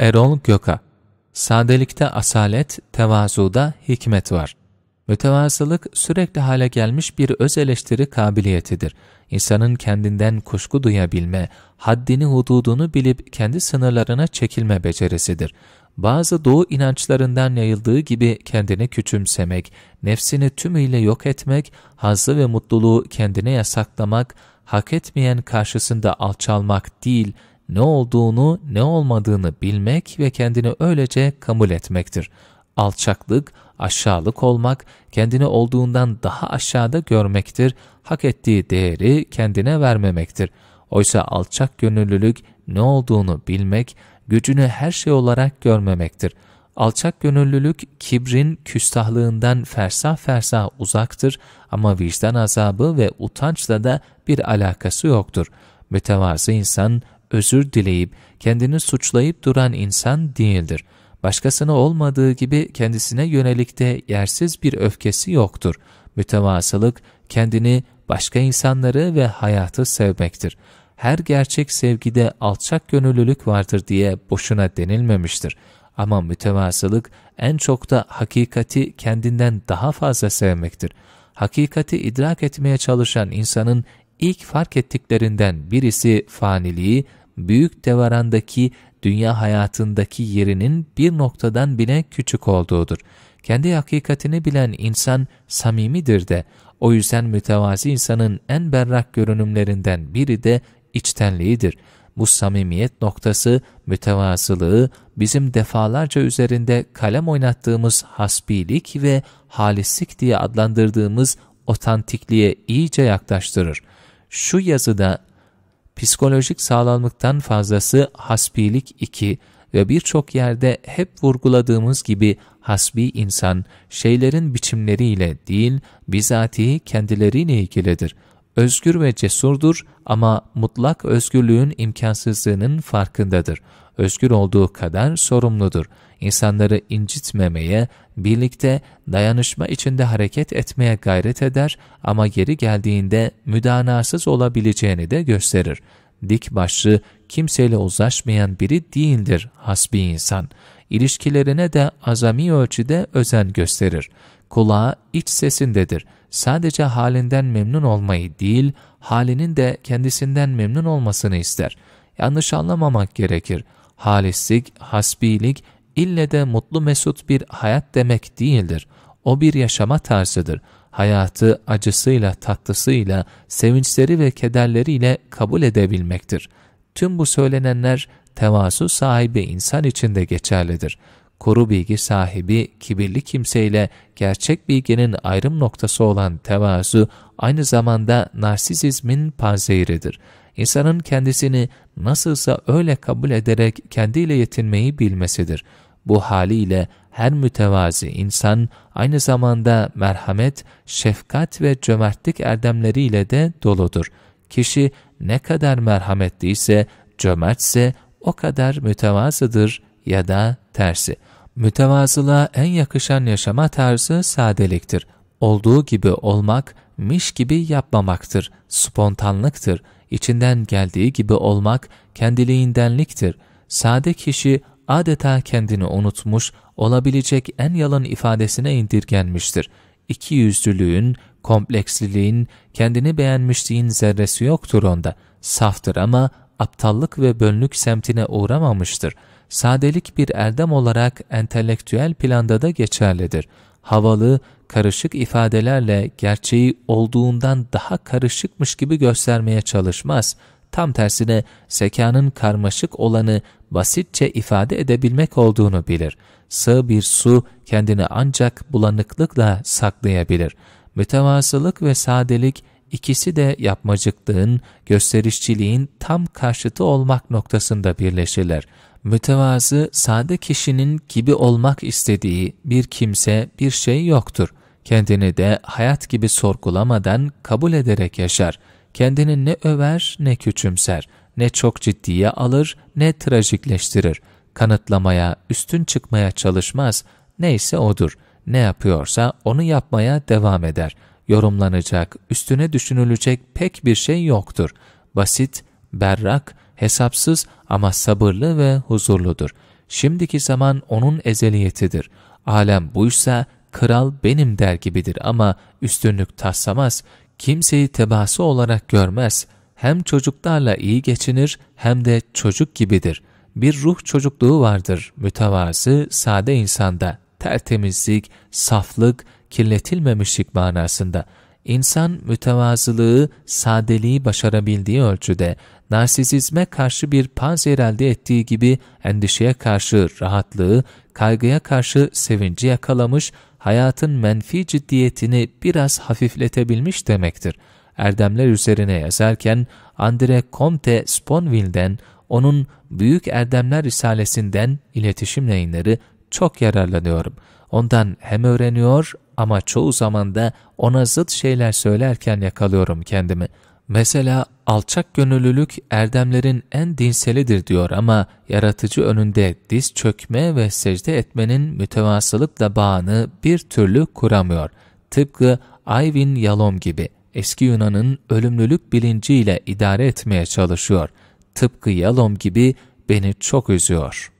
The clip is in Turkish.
Erol Göka Sadelikte asalet, tevazuda hikmet var. Mütevazılık sürekli hale gelmiş bir öz eleştiri kabiliyetidir. İnsanın kendinden kuşku duyabilme, haddini hududunu bilip kendi sınırlarına çekilme becerisidir. Bazı doğu inançlarından yayıldığı gibi kendini küçümsemek, nefsini tümüyle yok etmek, hazzı ve mutluluğu kendine yasaklamak, hak etmeyen karşısında alçalmak değil, ne olduğunu, ne olmadığını bilmek ve kendini öylece kabul etmektir. Alçaklık, aşağılık olmak, kendini olduğundan daha aşağıda görmektir, hak ettiği değeri kendine vermemektir. Oysa alçak gönüllülük ne olduğunu bilmek, gücünü her şey olarak görmemektir. Alçak gönüllülük kibrin küstahlığından fersah fersah uzaktır ama vicdan azabı ve utançla da bir alakası yoktur. Mütevazı insan özür dileyip kendini suçlayıp duran insan değildir. Başkasına olmadığı gibi kendisine yönelik de yersiz bir öfkesi yoktur. Mütevasılık kendini, başka insanları ve hayatı sevmektir. Her gerçek sevgide alçak gönüllülük vardır diye boşuna denilmemiştir. Ama mütevasılık en çok da hakikati kendinden daha fazla sevmektir. Hakikati idrak etmeye çalışan insanın ilk fark ettiklerinden birisi faniliği, büyük devarandaki dünya hayatındaki yerinin bir noktadan bile küçük olduğudur. Kendi hakikatini bilen insan samimidir de, o yüzden mütevazi insanın en berrak görünümlerinden biri de içtenliğidir. Bu samimiyet noktası, mütevazılığı, bizim defalarca üzerinde kalem oynattığımız hasbilik ve halislik diye adlandırdığımız otantikliğe iyice yaklaştırır. Şu yazıda psikolojik sağlamlıktan fazlası hasbilik 2 ve birçok yerde hep vurguladığımız gibi hasbi insan şeylerin biçimleriyle değil bizatihi kendileriyle ilgilidir. Özgür ve cesurdur ama mutlak özgürlüğün imkansızlığının farkındadır özgür olduğu kadar sorumludur. İnsanları incitmemeye, birlikte dayanışma içinde hareket etmeye gayret eder ama geri geldiğinde müdanasız olabileceğini de gösterir. Dik başlı, kimseyle uzlaşmayan biri değildir hasbi insan. İlişkilerine de azami ölçüde özen gösterir. Kulağı iç sesindedir. Sadece halinden memnun olmayı değil, halinin de kendisinden memnun olmasını ister. Yanlış anlamamak gerekir halislik, hasbilik ille de mutlu mesut bir hayat demek değildir. O bir yaşama tarzıdır. Hayatı acısıyla, tatlısıyla, sevinçleri ve kederleriyle kabul edebilmektir. Tüm bu söylenenler tevazu sahibi insan için de geçerlidir kuru bilgi sahibi kibirli kimseyle gerçek bilginin ayrım noktası olan tevazu aynı zamanda narsizmin panzehiridir. İnsanın kendisini nasılsa öyle kabul ederek kendiyle yetinmeyi bilmesidir. Bu haliyle her mütevazi insan aynı zamanda merhamet, şefkat ve cömertlik erdemleriyle de doludur. Kişi ne kadar merhametliyse, cömertse o kadar mütevazıdır ya da tersi. Mütevazılığa en yakışan yaşama tarzı sadeliktir. Olduğu gibi olmak, miş gibi yapmamaktır, spontanlıktır. İçinden geldiği gibi olmak, kendiliğindenliktir. Sade kişi adeta kendini unutmuş, olabilecek en yalın ifadesine indirgenmiştir. İki yüzlülüğün, kompleksliliğin, kendini beğenmişliğin zerresi yoktur onda. Saftır ama aptallık ve bönlük semtine uğramamıştır. Sadelik bir erdem olarak entelektüel planda da geçerlidir. Havalı, karışık ifadelerle gerçeği olduğundan daha karışıkmış gibi göstermeye çalışmaz. Tam tersine sekanın karmaşık olanı basitçe ifade edebilmek olduğunu bilir. Sığ bir su kendini ancak bulanıklıkla saklayabilir. Mütevasılık ve sadelik ikisi de yapmacıklığın, gösterişçiliğin tam karşıtı olmak noktasında birleşirler. Mütevazı, sade kişinin gibi olmak istediği bir kimse, bir şey yoktur. Kendini de hayat gibi sorgulamadan kabul ederek yaşar. Kendini ne över ne küçümser, ne çok ciddiye alır ne trajikleştirir. Kanıtlamaya, üstün çıkmaya çalışmaz, neyse odur. Ne yapıyorsa onu yapmaya devam eder.'' yorumlanacak, üstüne düşünülecek pek bir şey yoktur. Basit, berrak, hesapsız ama sabırlı ve huzurludur. Şimdiki zaman onun ezeliyetidir. Alem buysa kral benim der gibidir ama üstünlük taslamaz, kimseyi tebası olarak görmez. Hem çocuklarla iyi geçinir hem de çocuk gibidir. Bir ruh çocukluğu vardır, mütevazı, sade insanda. Tertemizlik, saflık, kirletilmemişlik manasında. insan mütevazılığı, sadeliği başarabildiği ölçüde, narsizizme karşı bir panzer elde ettiği gibi endişeye karşı rahatlığı, kaygıya karşı sevinci yakalamış, hayatın menfi ciddiyetini biraz hafifletebilmiş demektir. Erdemler üzerine yazarken Andre Comte Sponville'den, onun Büyük Erdemler Risalesinden iletişim yayınları çok yararlanıyorum. Ondan hem öğreniyor ama çoğu zaman da ona zıt şeyler söylerken yakalıyorum kendimi. Mesela alçak gönüllülük erdemlerin en dinselidir diyor ama yaratıcı önünde diz çökme ve secde etmenin mütevasılıkla bağını bir türlü kuramıyor. Tıpkı Ayvin Yalom gibi eski Yunan'ın ölümlülük bilinciyle idare etmeye çalışıyor. Tıpkı Yalom gibi beni çok üzüyor.''